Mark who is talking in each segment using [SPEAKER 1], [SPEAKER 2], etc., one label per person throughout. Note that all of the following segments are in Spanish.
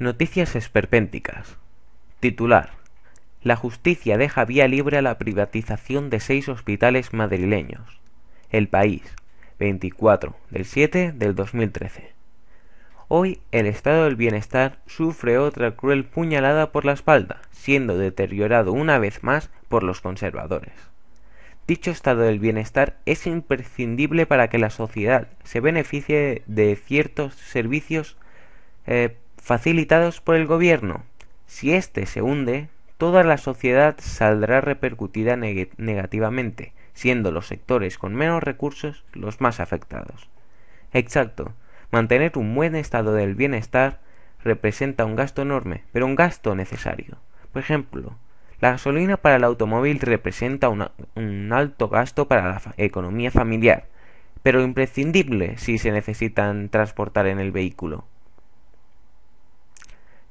[SPEAKER 1] Noticias esperpénticas. Titular. La justicia deja vía libre a la privatización de seis hospitales madrileños. El País, 24 del 7 del 2013. Hoy el estado del bienestar sufre otra cruel puñalada por la espalda, siendo deteriorado una vez más por los conservadores. Dicho estado del bienestar es imprescindible para que la sociedad se beneficie de ciertos servicios eh, facilitados por el gobierno. Si éste se hunde, toda la sociedad saldrá repercutida negativamente, siendo los sectores con menos recursos los más afectados. Exacto, mantener un buen estado del bienestar representa un gasto enorme, pero un gasto necesario. Por ejemplo, la gasolina para el automóvil representa un alto gasto para la economía familiar, pero imprescindible si se necesitan transportar en el vehículo.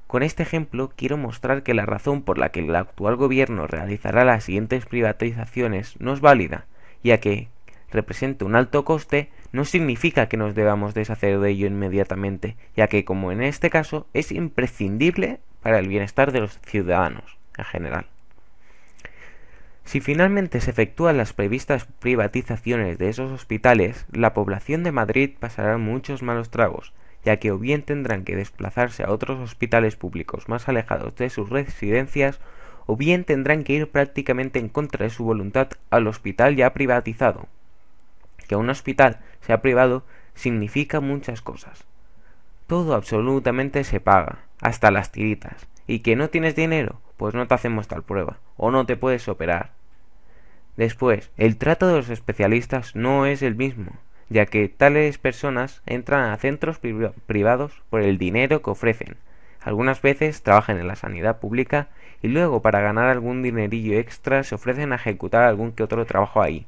[SPEAKER 1] Con este ejemplo quiero mostrar que la razón por la que el actual gobierno realizará las siguientes privatizaciones no es válida, ya que representa un alto coste no significa que nos debamos deshacer de ello inmediatamente, ya que como en este caso es imprescindible para el bienestar de los ciudadanos en general. Si finalmente se efectúan las previstas privatizaciones de esos hospitales, la población de Madrid pasará muchos malos tragos, ya que o bien tendrán que desplazarse a otros hospitales públicos más alejados de sus residencias, o bien tendrán que ir prácticamente en contra de su voluntad al hospital ya privatizado. Que un hospital sea privado significa muchas cosas. Todo absolutamente se paga, hasta las tiritas. ¿Y que no tienes dinero? Pues no te hacemos tal prueba, o no te puedes operar. Después, el trato de los especialistas no es el mismo ya que tales personas entran a centros privados por el dinero que ofrecen. Algunas veces trabajan en la sanidad pública y luego para ganar algún dinerillo extra se ofrecen a ejecutar algún que otro trabajo ahí.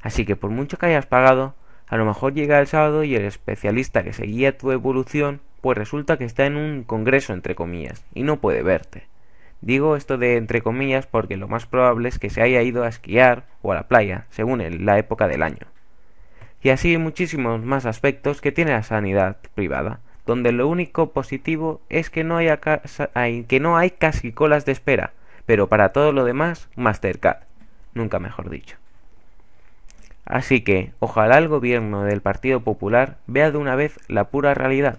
[SPEAKER 1] Así que por mucho que hayas pagado, a lo mejor llega el sábado y el especialista que seguía tu evolución, pues resulta que está en un congreso entre comillas y no puede verte. Digo esto de entre comillas porque lo más probable es que se haya ido a esquiar o a la playa, según la época del año y así muchísimos más aspectos que tiene la sanidad privada, donde lo único positivo es que no hay, que no hay casi colas de espera, pero para todo lo demás, Mastercard, nunca mejor dicho. Así que, ojalá el gobierno del Partido Popular vea de una vez la pura realidad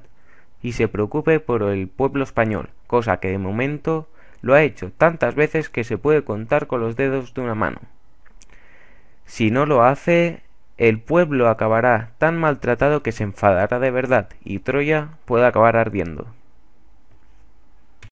[SPEAKER 1] y se preocupe por el pueblo español, cosa que de momento lo ha hecho tantas veces que se puede contar con los dedos de una mano. Si no lo hace, el pueblo acabará tan maltratado que se enfadará de verdad y Troya puede acabar ardiendo.